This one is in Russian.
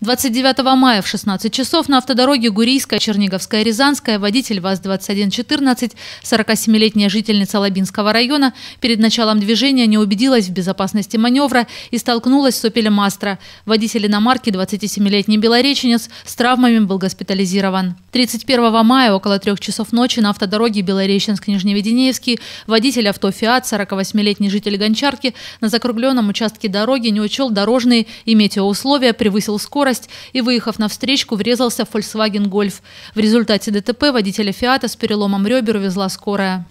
29 мая в 16 часов на автодороге Гурийская, Черниговская, Рязанская водитель ВАЗ-2114, 47-летняя жительница Лабинского района, перед началом движения не убедилась в безопасности маневра и столкнулась с «Опелем Астра». Водитель иномарки, 27-летний белореченец, с травмами был госпитализирован. 31 мая около трех часов ночи на автодороге Белореченск-Нижневеденеевский водитель авто «Фиат», 48-летний житель Гончарки, на закругленном участке дороги не учел дорожные и метеоусловия, превысил скорость скорость и, выехав на встречку, врезался в Volkswagen Golf. В результате ДТП водителя «Фиата» с переломом ребер везла скорая.